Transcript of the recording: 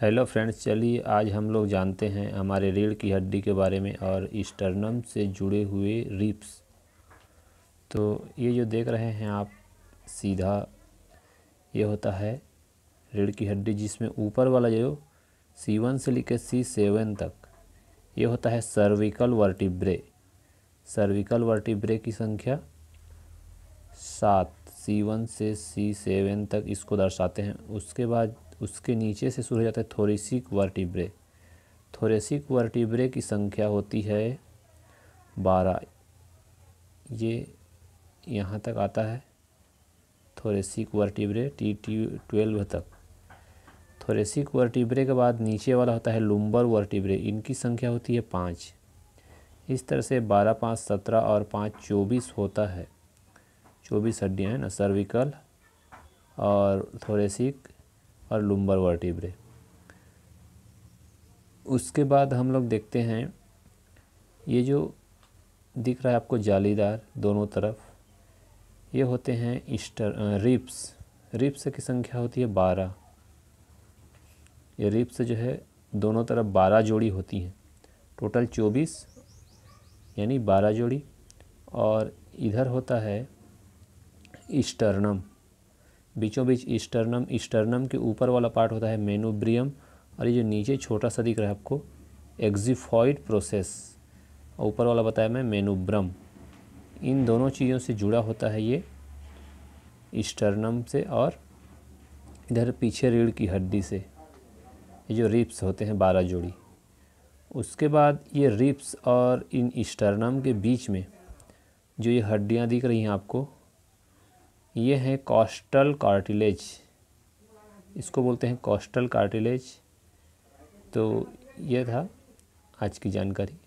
hello friends चलिए आज हम लोग जानते हैं हमारे रीढ़ की हड्डी के बारे में और इस्टरनम से जुड़े हुए रिप्स तो ये जो देख रहे हैं आप सीधा ये होता है रीढ़ की हड्डी जिसमें ऊपर वाला जो सी वन से लेकर सी सेवन तक ये होता है सर्विकल वर्टिब्रे सर्विकल वर्टिब्रे की संख्या सात सी वन से सी सेवन तक इसको दर्शाते हैं उसके बाद उसके नीचे से शुरू हो जाता है थोरेसिक वर्टिब्रे थोरेसिक वर्टिब्रे की संख्या होती है बारह ये यहाँ तक आता है thoracic vertebrae T T twelve तक थोरेसिक वर्टिब्रे के बाद नीचे वाला होता है लुम्बर वर्टिब्रे इनकी संख्या होती है पाँच इस तरह से बारह पाँच सत्रह और पाँच चौबीस होता है चौबीस हड्डियाँ हैं ना सर्विकल और थोरेसिक और लुम्बर वर्टिब्रे उसके बाद हम लोग देखते हैं ये जो दिख रहा है आपको जालीदार दोनों तरफ ये होते हैं ईस्टर रिप्स रिप्स की संख्या होती है बारह ये रिप्स जो है दोनों तरफ बारह जोड़ी होती हैं टोटल चौबीस यानी बारह जोड़ी और इधर होता है इस्टरनम बीचों बीच ईस्टर्नम ईस्टर्नम के ऊपर वाला पार्ट होता है मेनोब्रियम और ये जो नीचे छोटा सा दिख रहा है आपको एग्जिफॉइड प्रोसेस और ऊपर वाला बताया मैं मेनोब्रम इन दोनों चीज़ों से जुड़ा होता है ये ईस्टर्नम से और इधर पीछे रीढ़ की हड्डी से ये जो रिप्स होते हैं बारह जोड़ी उसके बाद ये रिप्स और इन स्टर्नम के बीच में जो ये हड्डियाँ दिख रही हैं आपको ये है कॉस्टल कार्टिलेज इसको बोलते हैं कॉस्टल कार्टिलेज तो यह था आज की जानकारी